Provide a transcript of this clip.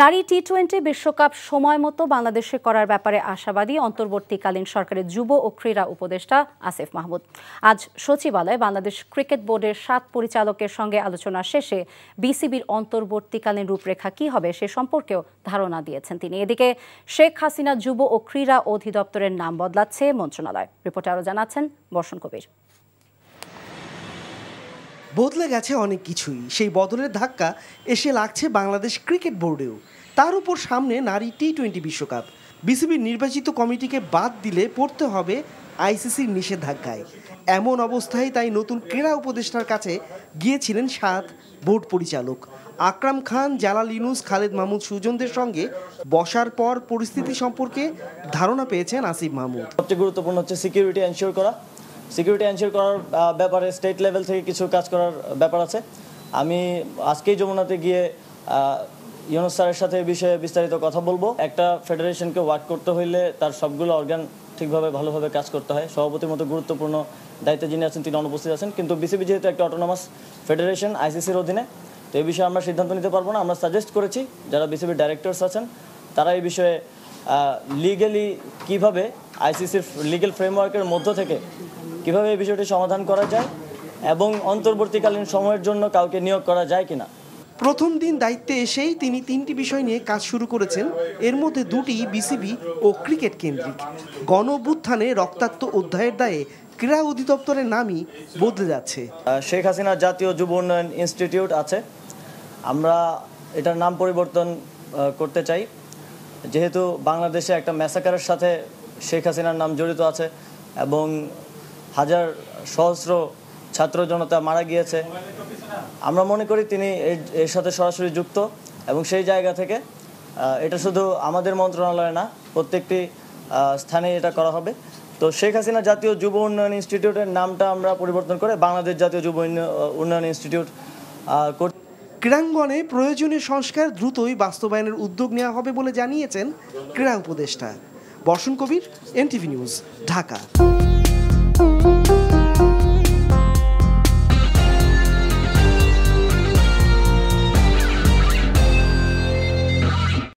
নারী T twenty বিশ্বকাপ সময় মতো বাংলাদেশে করার ব্যাপারে আশাবাদী অন্তর্বর্তীকালীন সরকারের যুব ও ক্রীড়া উপদেষ্টা আসিফ মাহমুদ আজ সচিবালয়ে বাংলাদেশ ক্রিকেট বোর্ডের সাত পরিচালকের সঙ্গে আলোচনা শেষে বিসিবির অন্তর্বর্তীকালীন রূপরেখা কি হবে সে সম্পর্কেও ধারণা দিয়েছেন তিনি এদিকে শেখ হাসিনা যুব ও ক্রীড়া অধিদপ্তরের নাম বদলাচ্ছে মন্ত্রণালয় রিপোর্টে আরও জানাচ্ছেন বর্ষণ কবির বদলে গেছে অনেক কিছুই সেই বদলের ধাক্কা এসে লাগছে বাংলাদেশ ক্রিকেট বোর্ডেও তার উপর সামনে নারী টি টোয়েন্টি বিশ্বকাপ বিসিবির নির্বাচিত কমিটিকে বাদ দিলে পড়তে হবে আইসিসির নিষেধাজ্ঞায় এমন অবস্থায় তাই নতুন ক্রীড়া উপদেষ্টার কাছে গিয়েছিলেন সাত বোর্ড পরিচালক আকরাম খান জালাল ইউনুস খালেদ মাহমুদ সুজনদের সঙ্গে বসার পর পরিস্থিতি সম্পর্কে ধারণা পেয়েছেন আসিফ মাহমুদ সবচেয়ে গুরুত্বপূর্ণ হচ্ছে সিকিউরিটি এনশিওর করা সিকিউরিটি এনশিওর করার ব্যাপারে স্টেট লেভেল থেকে কিছু কাজ করার ব্যাপার আছে আমি আজকেই যমুনাতে গিয়ে ইউনুস স্যারের সাথে বিষয়ে বিস্তারিত কথা বলবো একটা ফেডারেশনকে ওয়ার্ক করতে হইলে তার সবগুলো অর্গান ঠিকভাবে ভালোভাবে কাজ করতে হয় সভাপতির মতো গুরুত্বপূর্ণ দায়িত্বে যিনি আছেন তিনি অনুপস্থিত আছেন কিন্তু বিসিবি যেহেতু একটা অটোনমাস ফেডারেশন আইসিসির অধীনে তো এই বিষয়ে আমরা সিদ্ধান্ত নিতে পারবো না আমরা সাজেস্ট করেছি যারা বিসিবির ডাইরেক্টরস আছেন তারা এই বিষয়ে লিগালি কিভাবে আইসিসির লিগেল ফ্রেমওয়ার্কের মধ্য থেকে কিভাবে এই বিষয়টি সমাধান করা যায় এবং অন্তর্বর্তীকালীন সময়ের জন্য কাউকে নিয়োগ করা যায় কিনা প্রথম দিন দায়িত্বে এসেই তিনি তিনটি বিষয় নিয়ে কাজ শুরু করেছেন এর মধ্যে দুটি বিসিবি ও ক্রিকেট কেন্দ্রিক গণবুত্থানে রক্তাক্ত অধ্যায়ের দায়ে ক্রীড়া অধিদপ্তরের নামই বদলে যাচ্ছে শেখ হাসিনা জাতীয় যুব উন্নয়ন ইনস্টিটিউট আছে আমরা এটার নাম পরিবর্তন করতে চাই যেহেতু বাংলাদেশে একটা ম্যাসাকারের সাথে শেখ হাসিনার নাম জড়িত আছে এবং হাজার সহস্র ছাত্র জনতা মারা গিয়েছে আমরা মনে করি তিনি এর সাথে সরাসরি যুক্ত এবং সেই জায়গা থেকে এটা শুধু আমাদের মন্ত্রণালয়ে না প্রত্যেকটি স্থানে এটা করা হবে তো শেখ হাসিনা জাতীয় যুব উন্নয়ন ইনস্টিটিউটের নামটা আমরা পরিবর্তন করে বাংলাদেশ জাতীয় যুব উন্নয়ন ইনস্টিটিউট করতে ক্রীড়াঙ্গনে প্রয়োজনীয় সংস্কার দ্রুতই বাস্তবায়নের উদ্যোগ নেওয়া হবে বলে জানিয়েছেন ক্রীড়া উপদেষ্টা বর্ষণ কবির এনটিভি নিউজ ঢাকা